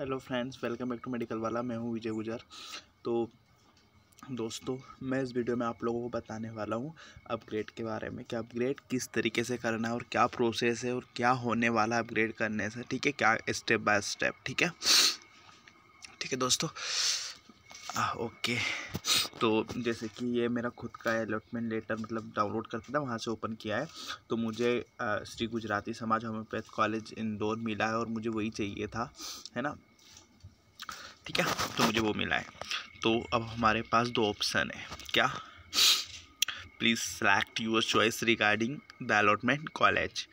hello friends welcome back to medical वाला मैं हूं विजय गुजर तो दोस्तों मैं इस वीडियो में आप लोगों को बताने वाला हूं अपग्रेड के बारे में कि अपग्रेड किस तरीके से करना है और क्या प्रोसेस है और क्या होने वाला है अपग्रेड करने से ठीक है क्या स्टेप बाय स्टेप ठीक है ठीक है दोस्तों ओके तो जैसे कि ये मेरा खुद का अलॉटमेंट लेटर मतलब डाउनलोड करके था वहाँ से ओपन किया है तो मुझे श्री गुजराती समाज होम्योपैथ कॉलेज इंदौर मिला है और मुझे वही चाहिए था है ना ठीक है तो मुझे वो मिला है तो अब हमारे पास दो ऑप्शन है क्या please select your choice regarding the allotment college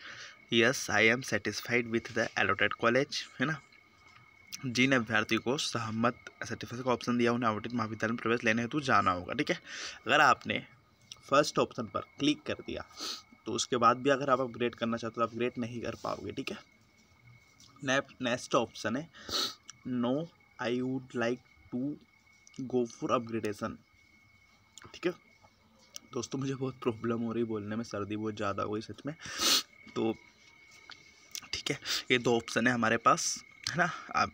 yes I am satisfied with the allotted college है ना जिन अभ्यर्थी को सहमत सर्टिफिकेट का ऑप्शन दिया उन्हें आवंटित महाविद्यालय में प्रवेश लेने हेतु जाना होगा ठीक है अगर आपने फर्स्ट ऑप्शन पर क्लिक कर दिया तो उसके बाद भी अगर आप अपग्रेड करना चाहते हो तो अपग्रेड नहीं कर पाओगे ठीक है नेक्स्ट ऑप्शन है no I would like to go for upgradation ठीक है दोस्तों मुझे बहुत प्रॉब्लम हो रही बोलने में सर्दी बहुत ज़्यादा हो गई सच में तो ठीक है ये दो ऑप्शन है हमारे पास है ना आप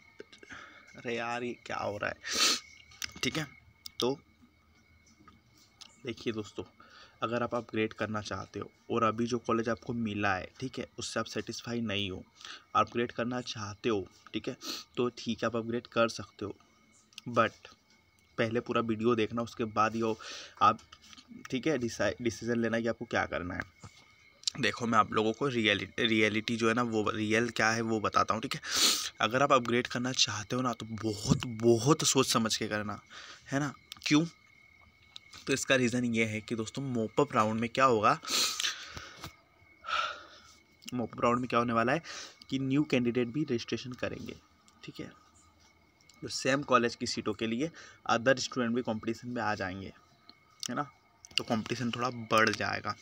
अरे यार ये क्या हो रहा है ठीक है तो देखिए दोस्तों अगर आप अपग्रेड करना चाहते हो और अभी जो कॉलेज आपको मिला है ठीक है उससे आप सेटिस्फाई नहीं हो अपग्रेड करना चाहते हो ठीक है तो ठीक है आप अपग्रेड कर सकते हो बट पहले पूरा वीडियो देखना उसके बाद यो आप ठीक है डिसीज़न लेना कि आपको क्या करना है देखो मैं आप लोगों को रियलिटी रियलिटी जो है ना वो रियल क्या है वो बताता हूँ ठीक है अगर आप अपग्रेड करना चाहते हो ना तो बहुत बहुत सोच समझ के करना है ना क्यों तो इसका रीज़न ये है कि दोस्तों मोपअप राउंड में क्या होगा मोपअप राउंड में क्या होने वाला है कि न्यू कैंडिडेट भी रजिस्ट्रेशन करेंगे ठीक है तो सेम कॉलेज की सीटों के लिए अदर स्टूडेंट भी कंपटीशन में आ जाएंगे है ना तो कंपटीशन थोड़ा बढ़ जाएगा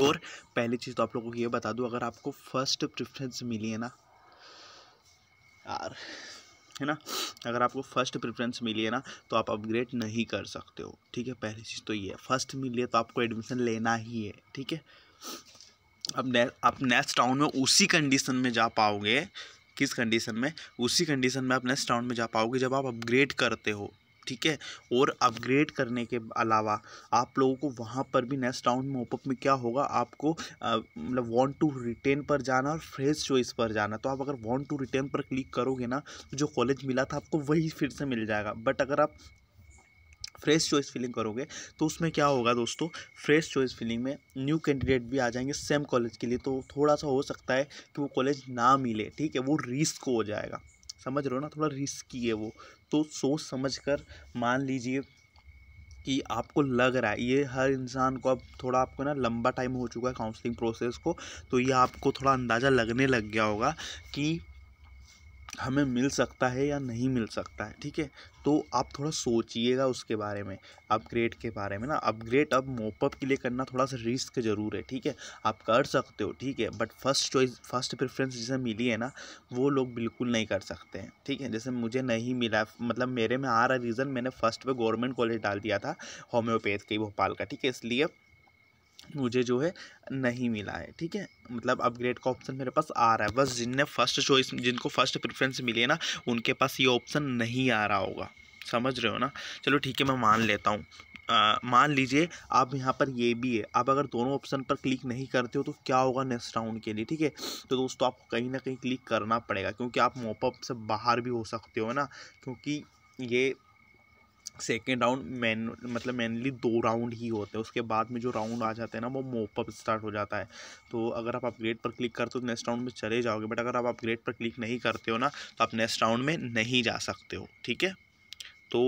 और पहली चीज़ तो आप लोगों को ये बता दूँ अगर आपको फर्स्ट प्रेफरेंस मिली है ना यार है ना अगर आपको फर्स्ट प्रेफरेंस मिली है ना तो आप अपग्रेड नहीं कर सकते हो ठीक है पहली चीज़ तो ये है फर्स्ट मिली है तो आपको एडमिशन लेना ही है ठीक है अब ने, आप नेक्स्ट राउंड में उसी कंडीशन में जा पाओगे किस कंडीशन में उसी कंडीशन में आप नेक्स्ट राउंड में जा पाओगे जब आप अपग्रेड करते हो ठीक है और अपग्रेड करने के अलावा आप लोगों को वहाँ पर भी नेक्स्ट राउंड में ओपअप में क्या होगा आपको मतलब वांट टू रिटेन पर जाना और फ्रेश चॉइस पर जाना तो आप अगर वांट टू रिटेन पर क्लिक करोगे ना तो जो कॉलेज मिला था आपको वही फिर से मिल जाएगा बट अगर आप फ्रेश चॉइस फिलिंग करोगे तो उसमें क्या होगा दोस्तों फ्रेश चॉइस फिलिंग में न्यू कैंडिडेट भी आ जाएंगे सेम कॉलेज के लिए तो थोड़ा सा हो सकता है कि वो कॉलेज ना मिले ठीक है वो रिस्क हो जाएगा समझ रहे हो ना थोड़ा रिस्की है वो तो सोच समझ कर मान लीजिए कि आपको लग रहा है ये हर इंसान को अब थोड़ा आपको ना लंबा टाइम हो चुका है काउंसलिंग प्रोसेस को तो ये आपको थोड़ा अंदाज़ा लगने लग गया होगा कि हमें मिल सकता है या नहीं मिल सकता है ठीक है तो आप थोड़ा सोचिएगा उसके बारे में अपग्रेड के बारे में ना अपग्रेड अब मोपअप के लिए करना थोड़ा सा रिस्क ज़रूर है ठीक है आप कर सकते हो ठीक है but first choice first preference जिसे मिली है ना वो लोग बिल्कुल नहीं कर सकते हैं ठीक है जैसे मुझे नहीं मिला मतलब मेरे में आ रहा रीज़न मैंने फर्स्ट पर गवर्नमेंट कॉलेज डाल दिया था होम्योपैथ के भोपाल का ठीक है इसलिए मुझे जो है नहीं मिला है ठीक है मतलब अपग्रेड का ऑप्शन मेरे पास आ रहा है बस जिनने फर्स्ट चॉइस जिनको फर्स्ट प्रेफरेंस मिली है ना उनके पास ये ऑप्शन नहीं आ रहा होगा समझ रहे हो ना चलो ठीक है मैं मान लेता हूँ मान लीजिए आप यहाँ पर ये भी है आप अगर दोनों ऑप्शन पर क्लिक नहीं करते हो तो क्या होगा नेक्स्ट राउंड के लिए ठीक है तो दोस्तों आपको कहीं ना कहीं क्लिक करना पड़ेगा क्योंकि आप मोपअप से बाहर भी हो सकते हो ना क्योंकि ये सेकेंड राउंड मैन मतलब मेनली दो राउंड ही होते हैं उसके बाद में जो राउंड आ जाते हैं ना वो मोपअप स्टार्ट हो जाता है तो अगर आप अपग्रेड पर क्लिक करते हो तो नेक्स्ट राउंड में चले जाओगे बट अगर आप अपग्रेड पर क्लिक नहीं करते हो ना तो आप नेक्स्ट राउंड में नहीं जा सकते हो ठीक है तो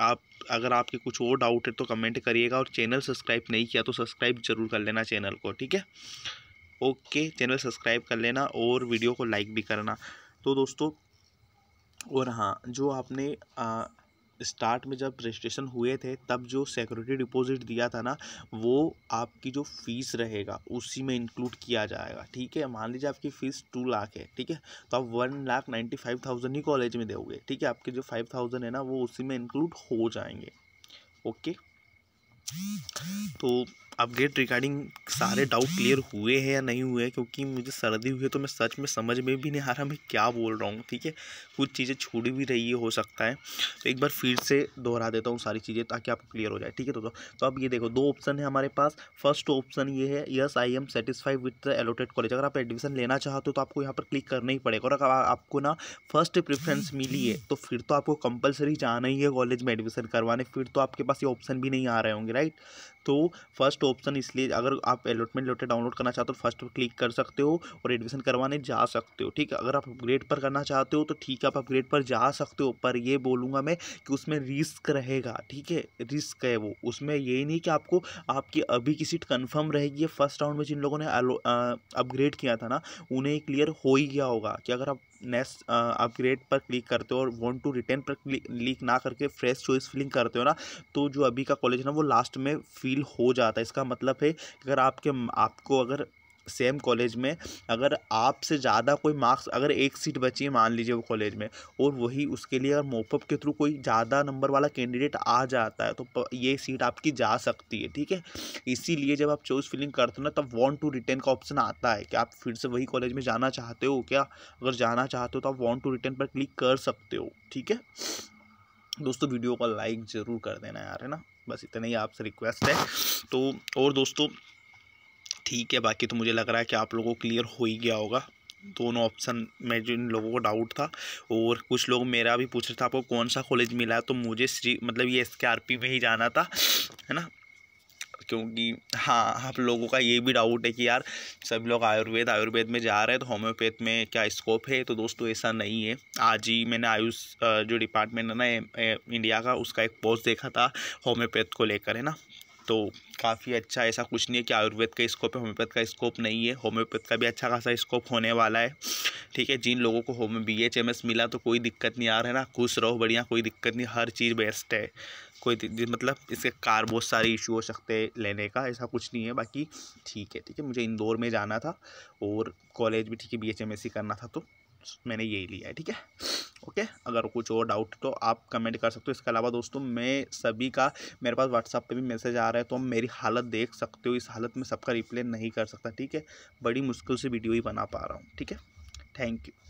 आप अगर आपके कुछ और डाउट है तो कमेंट करिएगा और चैनल सब्सक्राइब नहीं किया तो सब्सक्राइब जरूर कर लेना चैनल को ठीक है ओके चैनल सब्सक्राइब कर लेना और वीडियो को लाइक भी करना तो दोस्तों और हाँ जो आपने आ, स्टार्ट में जब रजिस्ट्रेशन हुए थे तब जो सिक्योरिटी डिपॉजिट दिया था ना वो आपकी जो फ़ीस रहेगा उसी में इंक्लूड किया जाएगा ठीक है मान लीजिए आपकी फ़ीस टू लाख है ठीक है तो आप one lakh ninety five thousand ही कॉलेज में दोगे ठीक है आपके जो फाइव थाउजेंड है ना वो उसी में इंक्लूड हो जाएंगे ओके तो अपडेट रिगार्डिंग सारे डाउट क्लियर हुए हैं या नहीं हुए क्योंकि मुझे सर्दी हुई है तो मैं सच में समझ में भी नहीं आ रहा मैं क्या बोल रहा हूँ ठीक है कुछ चीज़ें छूट भी रही है हो सकता है तो एक बार फिर से दोहरा देता हूँ सारी चीज़ें ताकि आपको क्लियर हो जाए ठीक है दोस्तों तो, अब ये देखो दो ऑप्शन है हमारे पास फर्स्ट ऑप्शन ये है yes I am satisfied with the allotted college अगर आप एडमिशन लेना चाहते हो तो आपको यहाँ पर क्लिक करना ही पड़ेगा और अगर आपको ना फर्स्ट प्रेफरेंस मिली है तो फिर तो आपको कंपलसरी जाना ही है कॉलेज में एडमिशन करवाने फिर तो आपके पास ये ऑप्शन भी नहीं आ रहे होंगे राइट तो फर्स्ट ऑप्शन इसलिए अगर आप अलॉटमेंट लेटर डाउनलोड करना चाहते हो फर्स्ट तो क्लिक कर सकते हो और एडमिशन करवाने जा सकते हो ठीक है अगर आप अपग्रेड पर करना चाहते हो तो ठीक है आप अपग्रेड पर जा सकते हो पर ये बोलूँगा मैं कि उसमें रिस्क रहेगा ठीक है रिस्क है वो उसमें ये नहीं कि आपको आपकी अभी की सीट कन्फर्म रहेगी फर्स्ट राउंड में जिन लोगों ने अपग्रेड किया था ना उन्हें क्लियर हो ही गया होगा कि अगर आप नेक्स्ट अपग्रेड uh, पर क्लिक करते हो और वॉन्ट टू रिटर्न पर क्लिक ना करके फ्रेश चॉइस फिलिंग करते हो ना तो जो अभी का कॉलेज है ना वो लास्ट में फील हो जाता है इसका मतलब है अगर आपके आपको अगर सेम कॉलेज में अगर आपसे ज़्यादा कोई मार्क्स अगर एक सीट बची है मान लीजिए वो कॉलेज में और वही उसके लिए अगर मोपअप के थ्रू कोई ज़्यादा नंबर वाला कैंडिडेट आ जाता है तो ये सीट आपकी जा सकती है ठीक है इसीलिए जब आप चॉइस फिलिंग करते हो ना तब वॉन्ट टू रिटर्न का ऑप्शन आता है कि आप फिर से वही कॉलेज में जाना चाहते हो क्या अगर जाना चाहते हो तो आप वॉन्ट टू रिटर्न पर क्लिक कर सकते हो ठीक है दोस्तों वीडियो का लाइक ज़रूर कर देना यार है ना बस इतना ही आपसे रिक्वेस्ट है तो और दोस्तों ठीक है बाकी तो मुझे लग रहा है कि आप लोगों को क्लियर हो ही गया होगा दोनों तो ऑप्शन में जिन लोगों को डाउट था और कुछ लोग मेरा भी पूछ रहे थे आपको कौन सा कॉलेज मिला तो मुझे श्री मतलब ये एस में ही जाना था है ना क्योंकि हाँ आप लोगों का ये भी डाउट है कि यार सब लोग आयुर्वेद आयुर्वेद में जा रहे हैं तो होम्योपैथ में क्या स्कोप है तो दोस्तों ऐसा नहीं है आज ही मैंने आयुष जो डिपार्टमेंट है ना इंडिया का उसका एक पोस्ट देखा था होम्योपैथ को लेकर है ना तो काफ़ी अच्छा ऐसा कुछ नहीं है कि आयुर्वेद का स्कोप है होम्योपैथ का स्कोप नहीं है होम्योपैथ का भी अच्छा खासा स्कोप होने वाला है ठीक है जिन लोगों को home B H M S मिला तो कोई दिक्कत नहीं आ रहा है ना खुश रहो बढ़िया कोई दिक्कत नहीं हर चीज़ बेस्ट है कोई मतलब इसके कार बहुत सारे इशू हो सकते हैं लेने का ऐसा कुछ नहीं है बाकी ठीक है ठीक है मुझे इंदौर में जाना था और कॉलेज भी ठीक है बी एच एम एस ही करना था तो मैंने यही लिया है ठीक है ओके अगर कुछ और डाउट तो आप कमेंट कर सकते हो इसके अलावा दोस्तों मैं सभी का मेरे पास व्हाट्सअप पे भी मैसेज आ रहा है तो हम मेरी हालत देख सकते हो इस हालत में सबका रिप्लाई नहीं कर सकता ठीक है बड़ी मुश्किल से वीडियो ही बना पा रहा हूँ ठीक है थैंक यू